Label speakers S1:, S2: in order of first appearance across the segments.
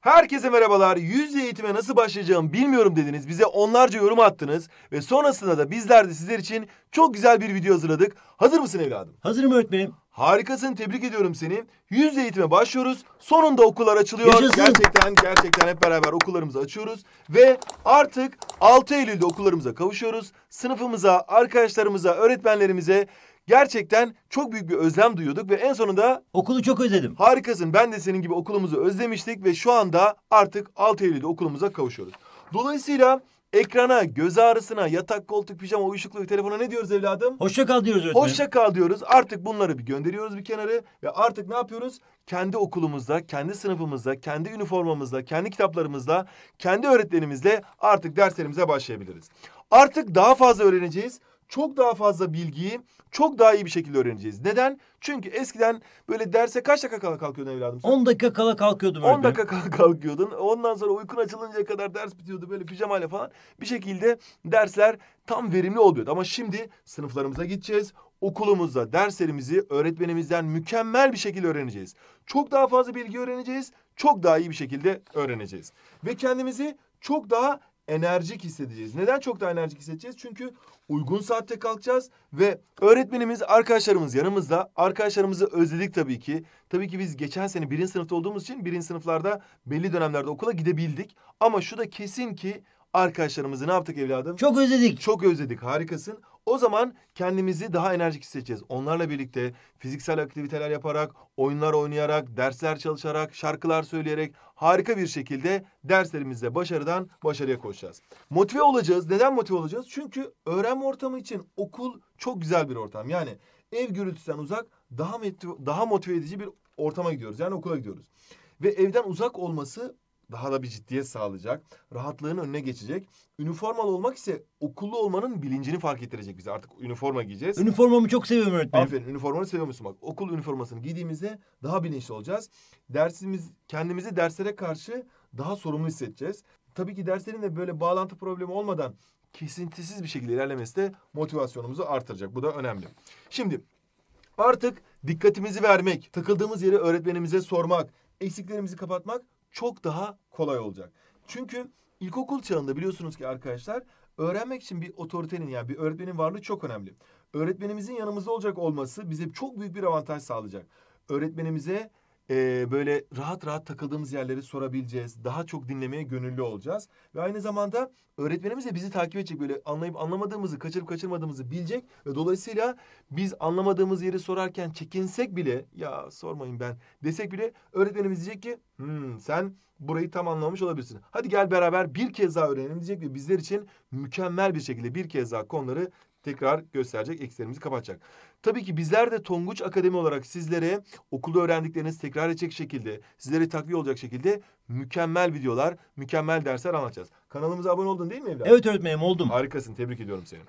S1: Herkese merhabalar. Yüzde eğitime nasıl başlayacağım bilmiyorum dediniz. Bize onlarca yorum attınız. Ve sonrasında da bizler de sizler için çok güzel bir video hazırladık. Hazır mısın evladım? Hazırım öğretmenim. Harikasın. Tebrik ediyorum seni. Yüzde eğitime başlıyoruz. Sonunda okullar açılıyor. Yaşasın. Gerçekten gerçekten hep beraber okullarımızı açıyoruz. Ve artık 6 Eylül'de okullarımıza kavuşuyoruz. Sınıfımıza, arkadaşlarımıza, öğretmenlerimize Gerçekten çok büyük bir özlem duyuyorduk ve en sonunda... Okulu çok özledim. Harikasın. Ben de senin gibi okulumuzu özlemiştik ve şu anda artık 6 Eylül'de okulumuza kavuşuyoruz. Dolayısıyla ekrana, göz ağrısına, yatak, koltuk, pijama, uyuşukluk, telefona ne diyoruz evladım? Hoşça kal diyoruz öğretmenim. Hoşça kal diyoruz. Artık bunları bir gönderiyoruz bir kenarı ve artık ne yapıyoruz? Kendi okulumuzda, kendi sınıfımızda, kendi üniformamızda, kendi kitaplarımızda, kendi öğretmenimizle artık derslerimize başlayabiliriz. Artık daha fazla öğreneceğiz çok daha fazla bilgiyi çok daha iyi bir şekilde öğreneceğiz. Neden? Çünkü eskiden böyle derse kaç dakika kala kalkıyordun evladım? Sen? 10 dakika kala kalkıyordum. 10 dakika kala kalkıyordun. Ondan sonra uykun açılıncaya kadar ders bitiyordu böyle pijamayla falan. Bir şekilde dersler tam verimli oluyordu. Ama şimdi sınıflarımıza gideceğiz. Okulumuzda derslerimizi öğretmenimizden mükemmel bir şekilde öğreneceğiz. Çok daha fazla bilgi öğreneceğiz. Çok daha iyi bir şekilde öğreneceğiz. Ve kendimizi çok daha enerjik hissedeceğiz. Neden çok daha enerjik hissedeceğiz? Çünkü uygun saatte kalkacağız ve öğretmenimiz, arkadaşlarımız yanımızda. Arkadaşlarımızı özledik tabii ki. Tabii ki biz geçen sene birinci sınıfta olduğumuz için birinci sınıflarda belli dönemlerde okula gidebildik. Ama şu da kesin ki arkadaşlarımızı ne yaptık evladım? Çok özledik. Çok özledik. Harikasın. O zaman kendimizi daha enerjik hissedeceğiz. Onlarla birlikte fiziksel aktiviteler yaparak, oyunlar oynayarak, dersler çalışarak, şarkılar söyleyerek harika bir şekilde derslerimizde başarıdan başarıya koşacağız. Motive olacağız. Neden motive olacağız? Çünkü öğrenme ortamı için okul çok güzel bir ortam. Yani ev gürültüsünden uzak, daha motive, daha motive edici bir ortama gidiyoruz. Yani okula gidiyoruz. Ve evden uzak olması daha da bir ciddiyet sağlayacak. Rahatlığın önüne geçecek. Üniformalı olmak ise okullu olmanın bilincini fark ettirecek bize. Artık üniforma giyeceğiz. Üniformamı çok seviyorum öğretmenim. Aferin üniformanı seviyor musun bak. Okul üniformasını giydiğimizde daha bilinçli olacağız. Dersimiz kendimizi derslere karşı daha sorumlu hissedeceğiz. Tabii ki derslerin de böyle bağlantı problemi olmadan kesintisiz bir şekilde ilerlemesi de motivasyonumuzu artıracak. Bu da önemli. Şimdi artık dikkatimizi vermek, takıldığımız yeri öğretmenimize sormak, eksiklerimizi kapatmak çok daha kolay olacak. Çünkü ilkokul çağında biliyorsunuz ki arkadaşlar öğrenmek için bir otoritenin yani bir öğretmenin varlığı çok önemli. Öğretmenimizin yanımızda olacak olması bize çok büyük bir avantaj sağlayacak. Öğretmenimize e, böyle rahat rahat takıldığımız yerleri sorabileceğiz. Daha çok dinlemeye gönüllü olacağız. Ve aynı zamanda öğretmenimiz de bizi takip edecek. Böyle anlayıp anlamadığımızı, kaçırıp kaçırmadığımızı bilecek. Ve dolayısıyla biz anlamadığımız yeri sorarken çekinsek bile ya sormayın ben desek bile öğretmenimiz diyecek ki hmm, sen burayı tam anlamış olabilirsin. Hadi gel beraber bir kez daha öğrenelim diyecek ve bizler için mükemmel bir şekilde bir kez daha konuları tekrar gösterecek, eksilerimizi kapatacak. Tabii ki bizler de Tonguç Akademi olarak sizlere okulda öğrendikleriniz tekrar edecek şekilde, sizlere takviye olacak şekilde mükemmel videolar, mükemmel dersler anlatacağız. Kanalımıza abone oldun değil mi evladım? Evet öğretmenim oldum. Harikasın, tebrik ediyorum seni.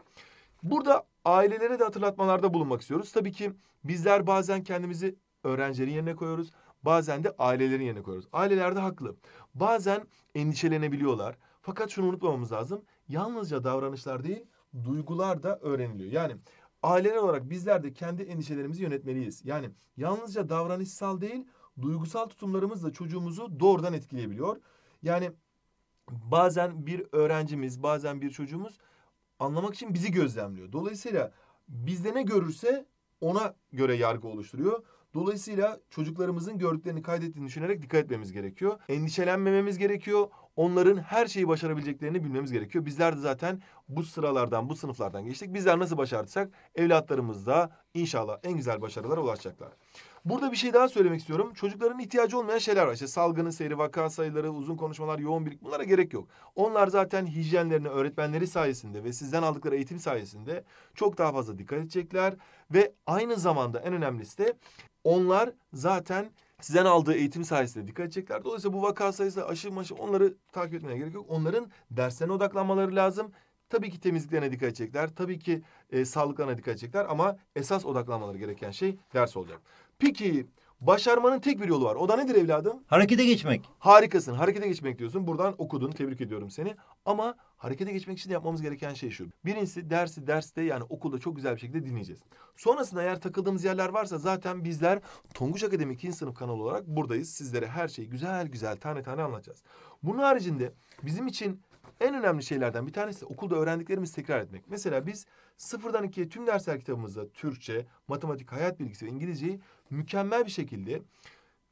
S1: Burada ailelere de hatırlatmalarda bulunmak istiyoruz. Tabii ki bizler bazen kendimizi öğrencilerin yerine koyuyoruz. Bazen de ailelerin yerine koyuyoruz. Aileler de haklı. Bazen endişelenebiliyorlar. Fakat şunu unutmamamız lazım. Yalnızca davranışlar değil, duygular da öğreniliyor. Yani aileler olarak bizler de kendi endişelerimizi yönetmeliyiz. Yani yalnızca davranışsal değil, duygusal tutumlarımız da çocuğumuzu doğrudan etkileyebiliyor. Yani bazen bir öğrencimiz, bazen bir çocuğumuz anlamak için bizi gözlemliyor. Dolayısıyla bizde ne görürse ona göre yargı oluşturuyor. Dolayısıyla çocuklarımızın gördüklerini kaydettiğini düşünerek dikkat etmemiz gerekiyor. Endişelenmememiz gerekiyor. Onların her şeyi başarabileceklerini bilmemiz gerekiyor. Bizler de zaten bu sıralardan, bu sınıflardan geçtik. Bizler nasıl başardıysak evlatlarımız da inşallah en güzel başarılara ulaşacaklar. Burada bir şey daha söylemek istiyorum. Çocukların ihtiyacı olmayan şeyler var. İşte salgının seyri, vaka sayıları, uzun konuşmalar, yoğun birlik bunlara gerek yok. Onlar zaten hijyenlerini öğretmenleri sayesinde ve sizden aldıkları eğitim sayesinde çok daha fazla dikkat edecekler. Ve aynı zamanda en önemlisi de onlar zaten sizden aldığı eğitim sayesinde dikkat edecekler. Dolayısıyla bu vaka sayısı aşı maşı onları takip etmeye gerek yok. Onların derslerine odaklanmaları lazım. Tabii ki temizliklerine dikkat edecekler. Tabii ki e, sağlıklarına dikkat edecekler. Ama esas odaklanmaları gereken şey ders olacak. Peki başarmanın tek bir yolu var. O da nedir evladım? Harekete geçmek. Harikasın. Harekete geçmek diyorsun. Buradan okudun. Tebrik ediyorum seni. Ama harekete geçmek için yapmamız gereken şey şu. Birincisi dersi derste yani okulda çok güzel bir şekilde dinleyeceğiz. Sonrasında eğer takıldığımız yerler varsa zaten bizler Tonguç Akademi 2. sınıf kanalı olarak buradayız. Sizlere her şeyi güzel güzel tane tane anlatacağız. Bunun haricinde bizim için en önemli şeylerden bir tanesi de okulda öğrendiklerimizi tekrar etmek. Mesela biz sıfırdan ikiye tüm dersler kitabımızda Türkçe, matematik, hayat bilgisi ve İngilizceyi mükemmel bir şekilde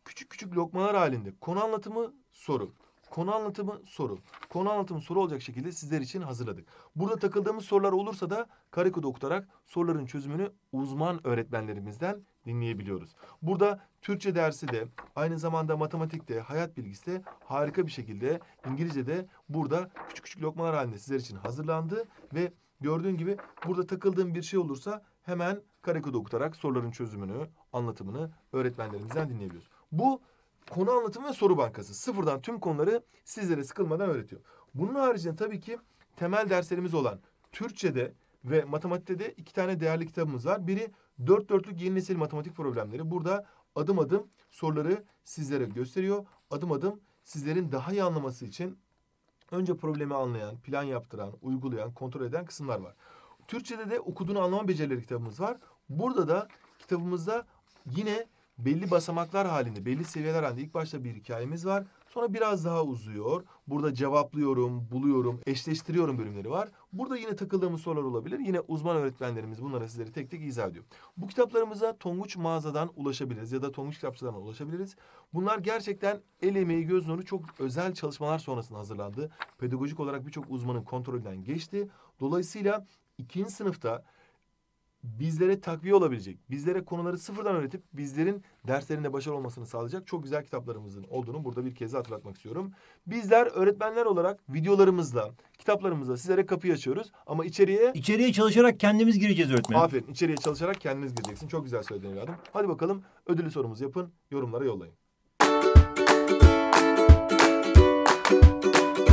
S1: küçük küçük lokmalar halinde konu anlatımı soru Konu anlatımı soru. Konu anlatımı soru olacak şekilde sizler için hazırladık. Burada takıldığımız sorular olursa da karikoda okutarak soruların çözümünü uzman öğretmenlerimizden dinleyebiliyoruz. Burada Türkçe dersi de aynı zamanda matematikte, hayat bilgisi de harika bir şekilde İngilizce de burada küçük küçük lokmalar halinde sizler için hazırlandı ve gördüğün gibi burada takıldığım bir şey olursa hemen karikoda okutarak soruların çözümünü, anlatımını öğretmenlerimizden dinleyebiliyoruz. Bu konu anlatımı ve soru bankası. Sıfırdan tüm konuları sizlere sıkılmadan öğretiyor. Bunun haricinde tabii ki temel derslerimiz olan Türkçe'de ve matematikte de iki tane değerli kitabımız var. Biri dört dörtlük yeni nesil matematik problemleri. Burada adım adım soruları sizlere gösteriyor. Adım adım sizlerin daha iyi anlaması için önce problemi anlayan, plan yaptıran, uygulayan, kontrol eden kısımlar var. Türkçe'de de okuduğunu anlama becerileri kitabımız var. Burada da kitabımızda yine belli basamaklar halinde, belli seviyeler halinde ilk başta bir hikayemiz var. Sonra biraz daha uzuyor. Burada cevaplıyorum, buluyorum, eşleştiriyorum bölümleri var. Burada yine takıldığımız sorular olabilir. Yine uzman öğretmenlerimiz bunları sizleri tek tek izah ediyor. Bu kitaplarımıza Tonguç mağazadan ulaşabiliriz ya da Tonguç kitapçılarından ulaşabiliriz. Bunlar gerçekten el emeği göz nuru çok özel çalışmalar sonrasında hazırlandı. Pedagojik olarak birçok uzmanın kontrolünden geçti. Dolayısıyla ikinci sınıfta bizlere takviye olabilecek, bizlere konuları sıfırdan öğretip bizlerin derslerinde başarılı olmasını sağlayacak çok güzel kitaplarımızın olduğunu burada bir kez hatırlatmak istiyorum. Bizler öğretmenler olarak videolarımızla, kitaplarımızla sizlere kapıyı açıyoruz ama içeriye... içeriye çalışarak kendimiz gireceğiz öğretmen. Aferin, içeriye çalışarak kendiniz gireceksin. Çok güzel söyledin evladım. Hadi bakalım ödüllü sorumuzu yapın, yorumlara yollayın.